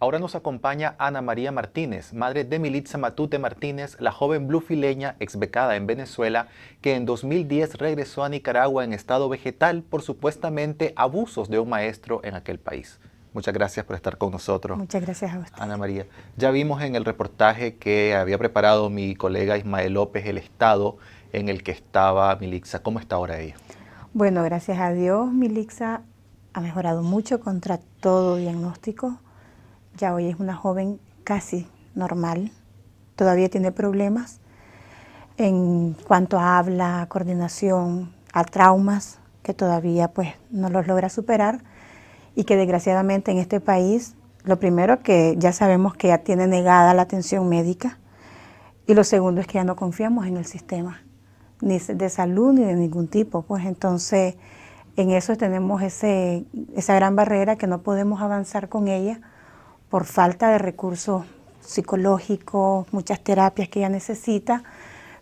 Ahora nos acompaña Ana María Martínez, madre de Militza Matute Martínez, la joven blufileña exbecada en Venezuela, que en 2010 regresó a Nicaragua en estado vegetal por supuestamente abusos de un maestro en aquel país. Muchas gracias por estar con nosotros. Muchas gracias a usted. Ana María, ya vimos en el reportaje que había preparado mi colega Ismael López el estado en el que estaba Milixa. ¿Cómo está ahora ella? Bueno, gracias a Dios, Milixa ha mejorado mucho contra todo diagnóstico ya hoy es una joven casi normal, todavía tiene problemas en cuanto a habla, coordinación, a traumas que todavía pues no los logra superar y que desgraciadamente en este país lo primero que ya sabemos que ya tiene negada la atención médica y lo segundo es que ya no confiamos en el sistema ni de salud ni de ningún tipo, pues entonces en eso tenemos ese, esa gran barrera que no podemos avanzar con ella por falta de recursos psicológicos, muchas terapias que ella necesita,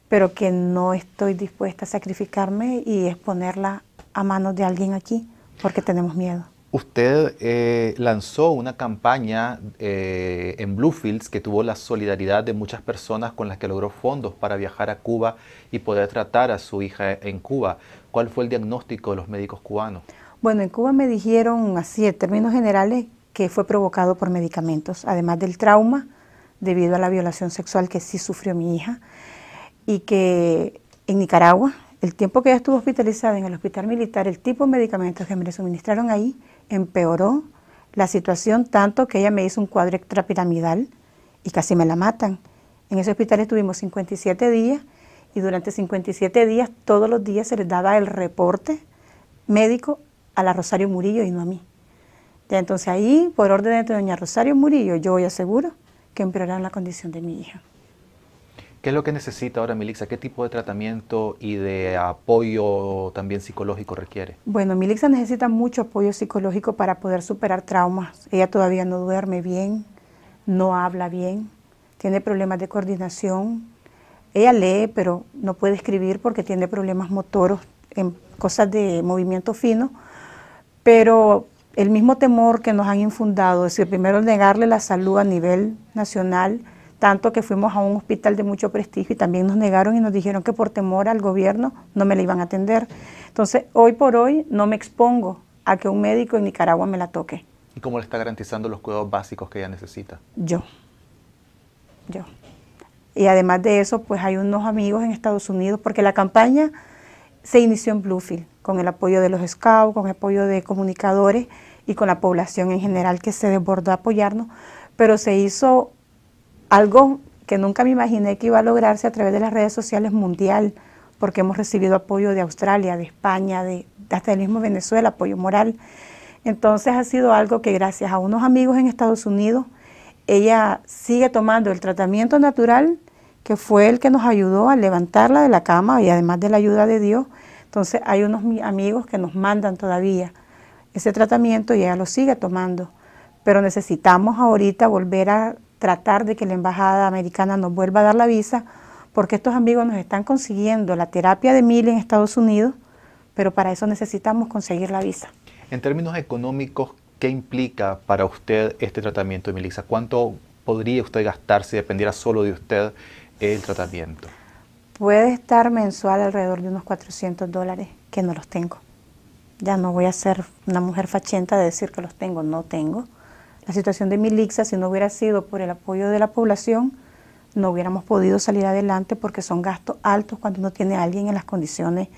pero que no estoy dispuesta a sacrificarme y exponerla a manos de alguien aquí, porque tenemos miedo. Usted eh, lanzó una campaña eh, en Bluefields que tuvo la solidaridad de muchas personas con las que logró fondos para viajar a Cuba y poder tratar a su hija en Cuba. ¿Cuál fue el diagnóstico de los médicos cubanos? Bueno, en Cuba me dijeron así, en términos generales, que fue provocado por medicamentos, además del trauma debido a la violación sexual que sí sufrió mi hija y que en Nicaragua, el tiempo que ella estuvo hospitalizada en el hospital militar, el tipo de medicamentos que me le suministraron ahí empeoró la situación tanto que ella me hizo un cuadro extrapiramidal y casi me la matan. En ese hospital estuvimos 57 días y durante 57 días todos los días se les daba el reporte médico a la Rosario Murillo y no a mí entonces ahí, por orden de doña Rosario Murillo, yo hoy aseguro que empeorarán la condición de mi hija. ¿Qué es lo que necesita ahora Milixa? ¿Qué tipo de tratamiento y de apoyo también psicológico requiere? Bueno, Milixa necesita mucho apoyo psicológico para poder superar traumas. Ella todavía no duerme bien, no habla bien, tiene problemas de coordinación. Ella lee, pero no puede escribir porque tiene problemas motoros en cosas de movimiento fino. Pero el mismo temor que nos han infundado, es decir, primero negarle la salud a nivel nacional, tanto que fuimos a un hospital de mucho prestigio y también nos negaron y nos dijeron que por temor al gobierno no me la iban a atender. Entonces, hoy por hoy no me expongo a que un médico en Nicaragua me la toque. ¿Y cómo le está garantizando los cuidados básicos que ella necesita? Yo. Yo. Y además de eso, pues hay unos amigos en Estados Unidos, porque la campaña se inició en Bluefield con el apoyo de los scouts, con el apoyo de comunicadores y con la población en general que se desbordó a apoyarnos, pero se hizo algo que nunca me imaginé que iba a lograrse a través de las redes sociales mundial, porque hemos recibido apoyo de Australia, de España, de, hasta el mismo Venezuela, apoyo moral. Entonces ha sido algo que gracias a unos amigos en Estados Unidos, ella sigue tomando el tratamiento natural, que fue el que nos ayudó a levantarla de la cama y además de la ayuda de Dios, entonces hay unos amigos que nos mandan todavía ese tratamiento y ella lo sigue tomando. Pero necesitamos ahorita volver a tratar de que la embajada americana nos vuelva a dar la visa, porque estos amigos nos están consiguiendo la terapia de mil en Estados Unidos, pero para eso necesitamos conseguir la visa. En términos económicos, ¿qué implica para usted este tratamiento de Melissa? ¿Cuánto podría usted gastar si dependiera solo de usted el tratamiento? puede estar mensual alrededor de unos 400 dólares que no los tengo. Ya no voy a ser una mujer fachenta de decir que los tengo, no tengo. La situación de Milixa, si no hubiera sido por el apoyo de la población, no hubiéramos podido salir adelante porque son gastos altos cuando uno tiene a alguien en las condiciones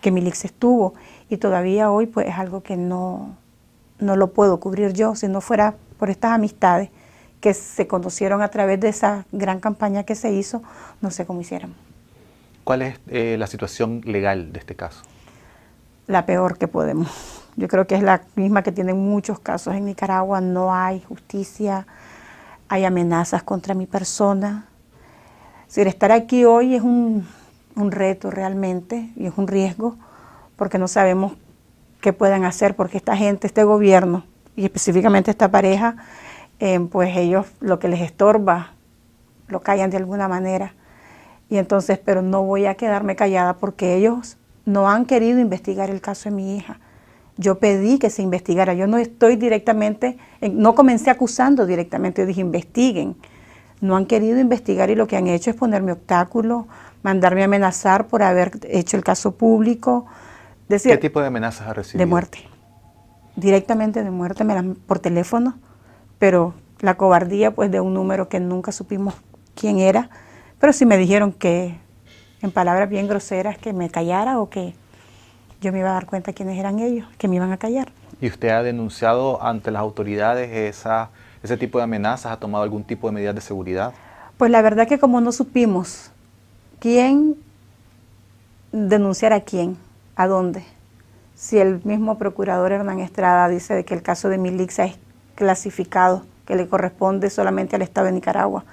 que Milixa estuvo y todavía hoy pues es algo que no, no lo puedo cubrir yo si no fuera por estas amistades que se conocieron a través de esa gran campaña que se hizo, no sé cómo hiciéramos. ¿Cuál es eh, la situación legal de este caso? La peor que podemos. Yo creo que es la misma que tienen muchos casos en Nicaragua. No hay justicia, hay amenazas contra mi persona. estar aquí hoy es un, reto realmente y es un riesgo porque no sabemos qué puedan hacer porque esta gente, este gobierno y específicamente esta pareja, eh, pues ellos lo que les estorba lo callan de alguna manera y entonces, pero no voy a quedarme callada porque ellos no han querido investigar el caso de mi hija. Yo pedí que se investigara. Yo no estoy directamente, no comencé acusando directamente, yo dije investiguen. No han querido investigar y lo que han hecho es ponerme obstáculos, mandarme a amenazar por haber hecho el caso público. ¿Qué tipo de amenazas ha recibido? De muerte. Directamente de muerte, por teléfono, pero la cobardía pues de un número que nunca supimos quién era pero si me dijeron que, en palabras bien groseras, que me callara o que yo me iba a dar cuenta quiénes eran ellos, que me iban a callar. ¿Y usted ha denunciado ante las autoridades esa, ese tipo de amenazas? ¿Ha tomado algún tipo de medidas de seguridad? Pues la verdad que como no supimos quién denunciar a quién, a dónde, si el mismo procurador Hernán Estrada dice que el caso de Milixa es clasificado, que le corresponde solamente al Estado de Nicaragua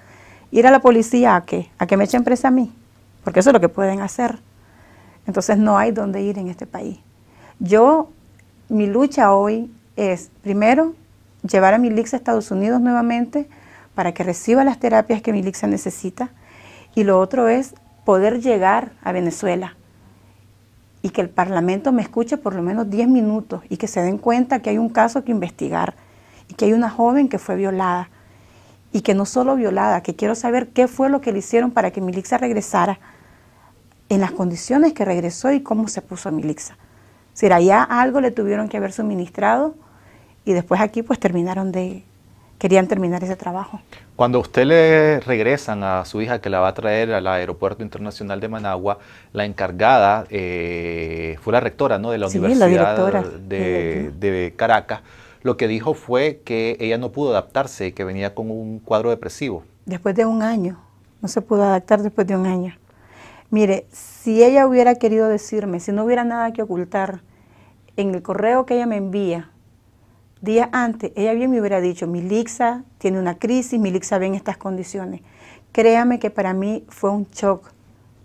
ir a la policía a qué? A que me echen presa a mí, porque eso es lo que pueden hacer. Entonces no hay dónde ir en este país. Yo, mi lucha hoy es, primero, llevar a mi a Estados Unidos nuevamente para que reciba las terapias que mi necesita. Y lo otro es poder llegar a Venezuela y que el Parlamento me escuche por lo menos 10 minutos y que se den cuenta que hay un caso que investigar y que hay una joven que fue violada y que no solo violada, que quiero saber qué fue lo que le hicieron para que Milixa regresara, en las condiciones que regresó y cómo se puso Milixa. ¿Será ya algo le tuvieron que haber suministrado? Y después aquí pues terminaron de, querían terminar ese trabajo. Cuando usted le regresan a su hija que la va a traer al Aeropuerto Internacional de Managua, la encargada eh, fue la rectora ¿no? de la Universidad la de, de, Caracas. Lo que dijo fue que ella no pudo adaptarse, que venía con un cuadro depresivo. Después de un año, no se pudo adaptar después de un año. Mire, si ella hubiera querido decirme, si no hubiera nada que ocultar, en el correo que ella me envía, días antes, ella bien me hubiera dicho, mi Lixa tiene una crisis, mi Lixa ve en estas condiciones. Créame que para mí fue un shock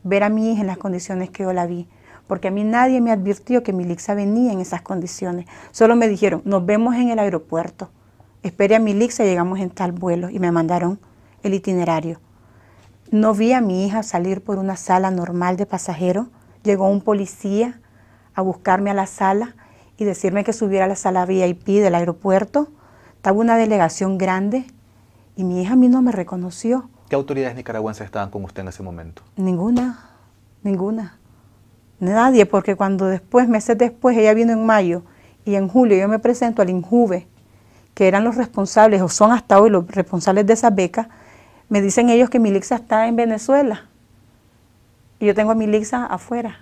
ver a mi hija en las condiciones que yo la vi porque a mí nadie me advirtió que Milixa venía en esas condiciones. Solo me dijeron, nos vemos en el aeropuerto, espere a Milixa, llegamos en tal vuelo, y me mandaron el itinerario. No vi a mi hija salir por una sala normal de pasajeros, llegó un policía a buscarme a la sala y decirme que subiera a la sala VIP del aeropuerto. Estaba una delegación grande y mi hija a mí no me reconoció. ¿Qué autoridades nicaragüenses estaban con usted en ese momento? Ninguna, ninguna. Nadie, porque cuando después, meses después, ella vino en mayo y en julio yo me presento al INJUVE, que eran los responsables, o son hasta hoy los responsables de esa beca, me dicen ellos que mi Milixa está en Venezuela. Y yo tengo a Milixa afuera.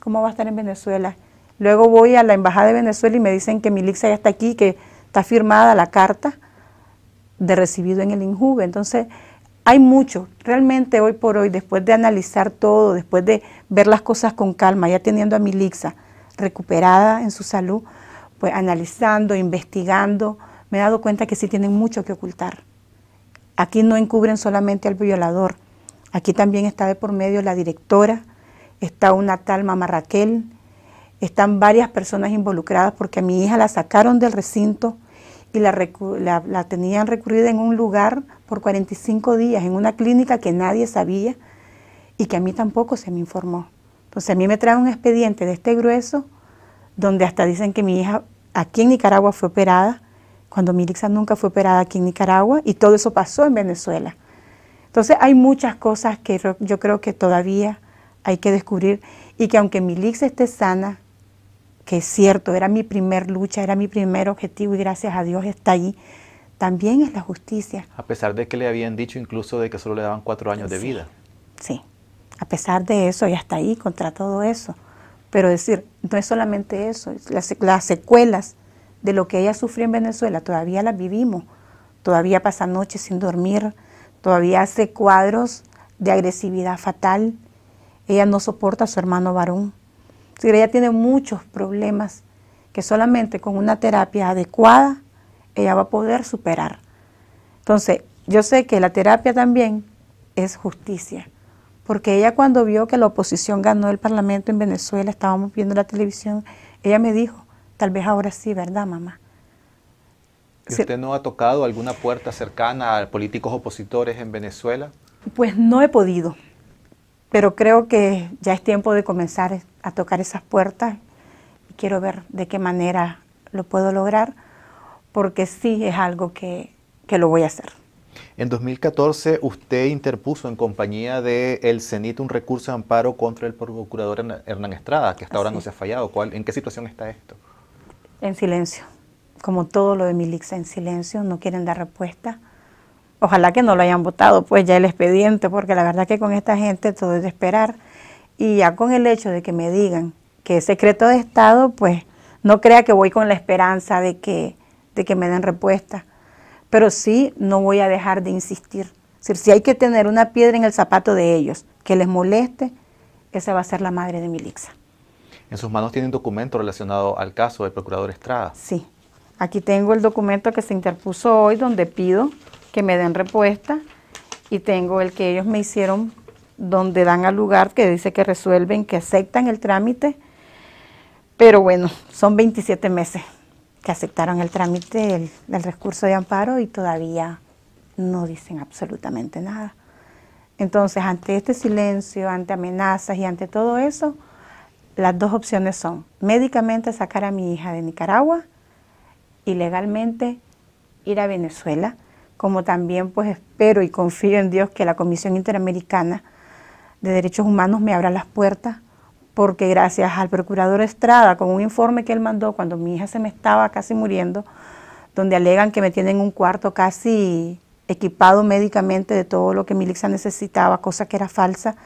¿Cómo va a estar en Venezuela? Luego voy a la Embajada de Venezuela y me dicen que Milixa ya está aquí, que está firmada la carta de recibido en el INJUVE. Entonces, hay mucho, realmente hoy por hoy, después de analizar todo, después de ver las cosas con calma, ya teniendo a Milixa recuperada en su salud, pues analizando, investigando, me he dado cuenta que sí tienen mucho que ocultar. Aquí no encubren solamente al violador, aquí también está de por medio la directora, está una tal mamá Raquel, están varias personas involucradas porque a mi hija la sacaron del recinto y la, la, tenían recurrida en un lugar por 45 días en una clínica que nadie sabía y que a mí tampoco se me informó. Entonces a mí me trae un expediente de este grueso donde hasta dicen que mi hija aquí en Nicaragua fue operada, cuando mi Milixa nunca fue operada aquí en Nicaragua y todo eso pasó en Venezuela. Entonces hay muchas cosas que yo creo que todavía hay que descubrir y que aunque Milixa esté sana, que es cierto, era mi primer lucha, era mi primer objetivo y gracias a Dios está allí también es la justicia. A pesar de que le habían dicho incluso de que solo le daban cuatro años de vida. Sí, a pesar de eso y hasta ahí contra todo eso. Pero decir, no es solamente eso, las, secuelas de lo que ella sufrió en Venezuela todavía las vivimos, todavía pasa noches sin dormir, todavía hace cuadros de agresividad fatal, ella no soporta a su hermano varón. ella tiene muchos problemas que solamente con una terapia adecuada ella va a poder superar. Entonces, yo sé que la terapia también es justicia, porque ella cuando vio que la oposición ganó el Parlamento en Venezuela, estábamos viendo la televisión, ella me dijo, tal vez ahora sí, ¿verdad, mamá? usted no ha tocado alguna puerta cercana a políticos opositores en Venezuela? Pues no he podido, pero creo que ya es tiempo de comenzar a tocar esas puertas y quiero ver de qué manera lo puedo lograr porque sí es algo que, lo voy a hacer. En 2014 usted interpuso en compañía de el CENIT un recurso de amparo contra el procurador Hernán Estrada, que hasta ahora no se ha fallado. ¿En qué situación está esto? En silencio, como todo lo de Milixa, en silencio, no quieren dar respuesta. Ojalá que no lo hayan votado, pues ya el expediente, porque la verdad que con esta gente todo es de esperar. Y ya con el hecho de que me digan que es secreto de Estado, pues no crea que voy con la esperanza de que de que me den respuesta. Pero sí, no voy a dejar de insistir. si hay que tener una piedra en el zapato de ellos que les moleste, esa va a ser la madre de Milixa. En sus manos tienen documento relacionado al caso del procurador Estrada. Sí, aquí tengo el documento que se interpuso hoy donde pido que me den respuesta y tengo el que ellos me hicieron donde dan al lugar que dice que resuelven, que aceptan el trámite. Pero bueno, son 27 meses que aceptaron el trámite del, recurso de amparo y todavía no dicen absolutamente nada. Entonces, ante este silencio, ante amenazas y ante todo eso, las dos opciones son médicamente sacar a mi hija de Nicaragua y legalmente ir a Venezuela, como también pues espero y confío en Dios que la Comisión Interamericana de Derechos Humanos me abra las puertas porque gracias al procurador Estrada, con un informe que él mandó cuando mi hija se me estaba casi muriendo, donde alegan que me tienen un cuarto casi equipado médicamente de todo lo que mi hija necesitaba, cosa que era falsa,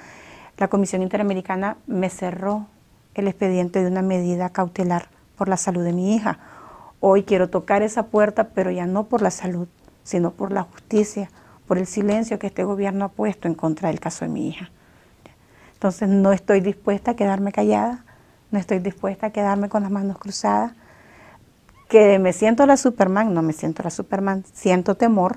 la Comisión Interamericana me cerró el expediente de una medida cautelar por la salud de mi hija. Hoy quiero tocar esa puerta, pero ya no por la salud, sino por la justicia, por el silencio que este gobierno ha puesto en contra del caso de mi hija. Entonces no estoy dispuesta a quedarme callada, no estoy dispuesta a quedarme con las manos cruzadas. Que me siento la Superman, no me siento la Superman, siento temor,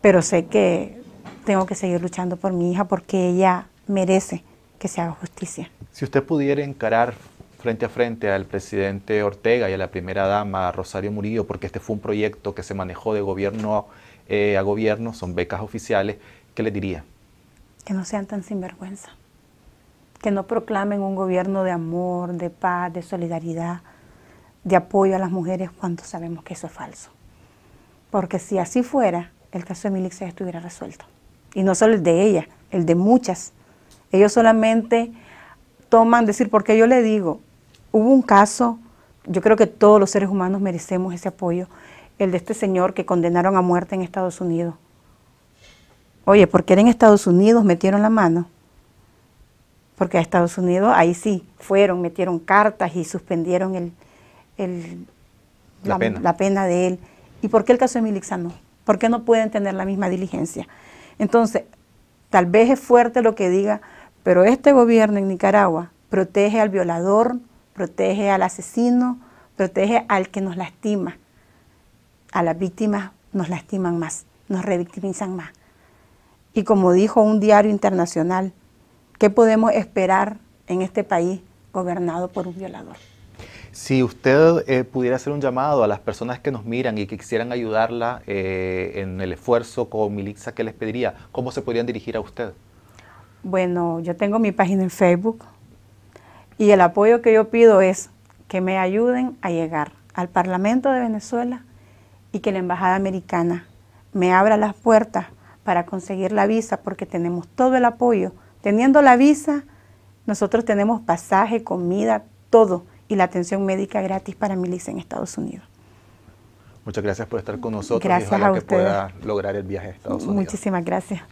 pero sé que tengo que seguir luchando por mi hija porque ella merece que se haga justicia. Si usted pudiera encarar frente a frente al presidente Ortega y a la primera dama Rosario Murillo, porque este fue un proyecto que se manejó de gobierno eh, a gobierno, son becas oficiales, ¿qué le diría? que no sean tan sinvergüenza, que no proclamen un gobierno de amor, de paz, de solidaridad, de apoyo a las mujeres cuando sabemos que eso es falso. Porque si así fuera, el caso de Milix estuviera resuelto. Y no solo el de ella, el de muchas. Ellos solamente toman decir, porque yo le digo, hubo un caso, yo creo que todos los seres humanos merecemos ese apoyo, el de este señor que condenaron a muerte en Estados Unidos Oye, ¿por qué en Estados Unidos metieron la mano? Porque a Estados Unidos ahí sí fueron, metieron cartas y suspendieron la, pena. de él. ¿Y por qué el caso de Milixano? ¿Por qué no pueden tener la misma diligencia? Entonces, tal vez es fuerte lo que diga, pero este gobierno en Nicaragua protege al violador, protege al asesino, protege al que nos lastima. A las víctimas nos lastiman más, nos revictimizan más. Y como dijo un diario internacional, ¿qué podemos esperar en este país gobernado por un violador? Si usted eh, pudiera hacer un llamado a las personas que nos miran y que quisieran ayudarla eh, en el esfuerzo con Milixa, ¿qué les pediría? ¿Cómo se podrían dirigir a usted? Bueno, yo tengo mi página en Facebook y el apoyo que yo pido es que me ayuden a llegar al Parlamento de Venezuela y que la Embajada Americana me abra las puertas para conseguir la visa porque tenemos todo el apoyo. Teniendo la visa, nosotros tenemos pasaje, comida, todo y la atención médica gratis para Milicia en Estados Unidos. Muchas gracias por estar con nosotros gracias y ojalá que pueda lograr el viaje a Estados Unidos. Muchísimas gracias.